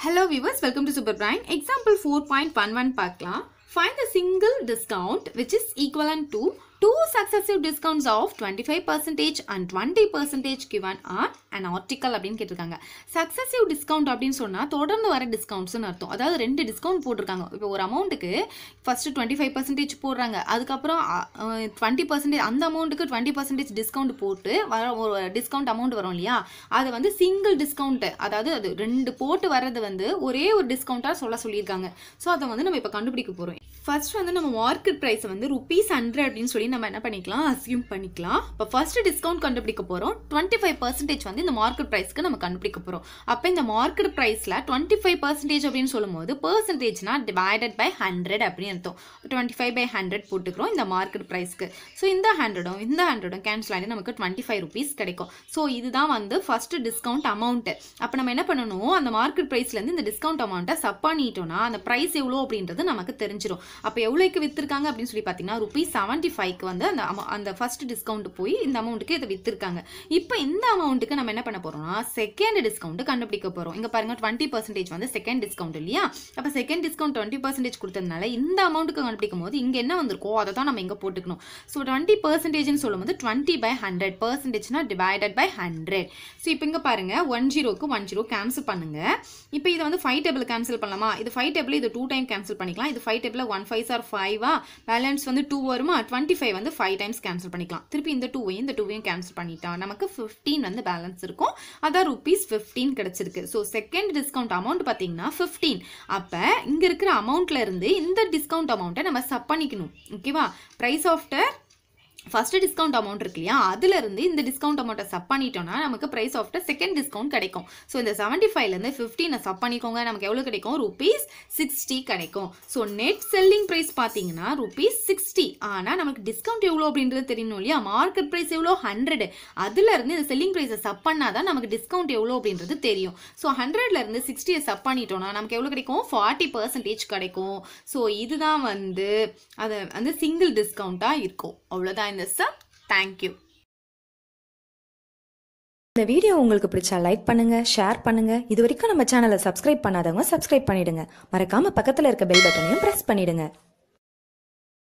Hello viewers, welcome to Super Superbrand. Example 4.11 Pakla. Find the single discount which is equivalent to two successive discounts of 25% and 20% given on an article அப்படின்னு கேட்டிருக்காங்க successive discount அப்படின்னு சொன்னால் தொடர்ந்து வர டிஸ்கவுண்ட்ஸ்னு அர்த்தம் அதாவது ரெண்டு டிஸ்கவுண்ட் போட்டிருக்காங்க இப்போ ஒரு அமௌண்ட்டுக்கு ஃபஸ்ட்டு டுவெண்ட்டி ஃபைவ் பர்சன்டேஜ் போடுறாங்க அதுக்கப்புறம் டுவெண்ட்டி பர்சன்டேஜ் அந்த அமௌண்ட்டுக்கு டுவெண்ட்டி பர்சன்டேஜ் டிஸ்கவுண்ட் போட்டு வர ஒரு டிஸ்கவுண்ட் அமௌண்ட் வரும் இல்லையா அது வந்து சிங்கிள் டிஸ்கவுண்ட்டு அதாவது அது ரெண்டு போட்டு வர்றது வந்து ஒரே ஒரு டிஸ்கவுண்ட்டாக சொல்ல சொல்லியிருக்காங்க ஸோ அதை வந்து நம்ம இப்போ கண்டுபிடிக்க போகிறோம் ஃபர்ஸ்ட் வந்து நம்ம மார்க்கெட் ப்ரைஸ் வந்து ருபீஸ் ஹண்ட்ரட் அப்படின்னு சொல்லி நம்ம என்ன பண்ணிக்கலாம் அசியூம் பண்ணிக்கலாம் இப்போ ஃபர்ஸ்ட் டிஸ்கவுண்ட் கண்டுபிடிக்க போகிறோம் டுவெண்ட்டி ஃபைவ் பர்சன்டேஜ் வந்து இந்த மார்க்கெட் ப்ரைஸ்க்கு நம்ம கண்டுபிடிக்க போகிறோம் அப்போ இந்த மார்க்கெட் ப்ரைஸில் டுவெண்ட்டி ஃபைவ் பர்சன்டேஜ் அப்படின்னு சொல்லும்போது பர்சன்டேஜ்னா டிவைடட் பை ஹண்ட்ரட் அப்படின்னு அர்த்தம் டுவெண்ட்டி ஃபைவ் பை ஹண்ட்ரட் போட்டுக்கிறோம் இந்த மார்க்கெட் ப்ரைஸ்க்கு ஸோ இந்த ஹண்ட்ரடும் இந்த ஹண்ட்ரடும் கேன்சல் ஆகி நமக்கு டுவெண்ட்டி ஃபைவ் ருபீஸ் கிடைக்கும் ஸோ இதுதான் வந்து ஃபர்ஸ்ட் டிஸ்கவுண்ட் அமௌண்ட்டு அப்போ நம்ம என்ன பண்ணணும் அந்த மார்க்கெட் ப்ரைஸ்லேருந்து இந்த டிஸ்கவுண்ட் அமௌண்ட்டை சப் பண்ணிட்டோம்னா அந்த ப்ரைஸ் எவ்வளோ அப்படின்றது நமக்கு தெரிஞ்சிடும் அப்போ எவ்வளோக்கு விற்றுருக்காங்க அப்படின்னு சொல்லி பார்த்தீங்கன்னா ருபீஸ் செவன்ட்டி ஃபைவ் ரூபாய்க்கு வந்து அந்த அந்த ஃபர்ஸ்ட் டிஸ்கவுண்ட் போய் இந்த அமௌண்ட்டுக்கு இதை விற்றுருக்காங்க இப்போ இந்த அமௌண்ட்டுக்கு நம்ம என்ன பண்ண போகிறோம்னா செகண்ட் டிஸ்கவுண்ட் கண்டுபிடிக்க போகிறோம் இங்கே பாருங்கள் டுவெண்ட்டி பர்சன்டேஜ் வந்து செகண்ட் டிஸ்கவுண்ட் இல்லையா அப்போ செகண்ட் டிஸ்கவுண்ட் டுவெண்ட்டி பர்சன்டேஜ் கொடுத்ததுனால இந்த அமௌண்ட்டுக்கு கண்டுபிடிக்கும் போது இங்கே என்ன வந்திருக்கோ அதை தான் நம்ம இங்கே போட்டுக்கணும் ஸோ டுவெண்ட்டி பர்சன்டேஜ்னு சொல்லும்போது டுவெண்ட்டி பை ஹண்ட்ரட் பர்சன்டேஜ்னா டிவைடட் பை ஹண்ட்ரட் ஸோ இப்போ இங்கே பாருங்கள் ஒன் ஜீரோக்கு ஒன் ஜீரோ கேன்சல் பண்ணுங்கள் இப்போ இதை வந்து ஃபைவ் டேபிள் கேன்சல் பண்ணலாமா இது ஃபைவ் டேபிள் இது டூ டைம் கேன்சல் பண்ணிக்கலாம் இது five table one five sir ஃபைவா பேலன்ஸ் வந்து டூ வருமா டுவெண்ட்டி ஃபைவ் ஃபைவ் வந்து ஃபைவ் டைம்ஸ் கேன்சல் பண்ணிக்கலாம் திருப்பி இந்த டூவையும் இந்த டூவையும் கேன்சல் பண்ணிட்டா நமக்கு ஃபிஃப்டீன் வந்து பேலன்ஸ் இருக்கும் அதான் ருபீஸ் ஃபிஃப்டீன் கிடச்சிருக்கு ஸோ செகண்ட் டிஸ்கவுண்ட் அமௌண்ட் பார்த்தீங்கன்னா ஃபிஃப்டீன் அப்போ இங்கே இருக்கிற அமௌண்ட்டில் இருந்து இந்த டிஸ்கவுண்ட் அமௌண்ட்டை நம்ம சப் பண்ணிக்கணும் ஓகேவா price after first discount amount இருக்கு இல்லையா அதுலேருந்து இந்த டிஸ்கவுண்ட் அமௌண்ட்டை சப் பண்ணிட்டோம்னா நமக்கு ப்ரைஸ் த செகண்ட் டிஸ்கவுண்ட் கிடைக்கும் ஸோ இந்த செவன்ட்டி ஃபைவ்லேருந்து ஃபிஃப்டினை சப் பண்ணிக்கோங்க நமக்கு எவ்வளோ கிடைக்கும் ருபீஸ் சிக்ஸ்டி கிடைக்கும் ஸோ நெட் செல்லிங் ப்ரைஸ் பார்த்தீங்கன்னா ருபீஸ் சிக்ஸ்டி ஆனால் நமக்கு டிஸ்கவுண்ட் எவ்வளோ அப்படின்றது தெரியணும் இல்லையா மார்க்கெட் ப்ரைஸ் எவ்வளோ ஹண்ட்ரடு அதுலேருந்து இந்த செல்லிங் ப்ரைஸை சப் பண்ணால் தான் நமக்கு டிஸ்கவுண்ட் எவ்வளோ அப்படின்றது தெரியும் ஸோ ஹண்ட்ரட்லேருந்து சிக்ஸ்டியை சப் பண்ணிட்டோம்னா நமக்கு எவ்வளோ கிடைக்கும் ஃபார்ட்டி பர்சன்டேஜ் கிடைக்கும் ஸோ இதுதான் வந்து அதை வந்து சிங்கிள் டிஸ்கவுண்ட்டாக இருக்கும் அவ்வளோதான் join this Thank you. இந்த வீடியோ உங்களுக்கு பிடிச்சா லைக் பண்ணுங்க ஷேர் பண்ணுங்க இது வரைக்கும் நம்ம சேனலை சப்ஸ்கிரைப் பண்ணாதவங்க சப்ஸ்கிரைப் பண்ணிடுங்க மறக்காம பக்கத்துல இருக்க பெல் பட்டனையும் ப்ரெஸ் பண்ணிடுங்க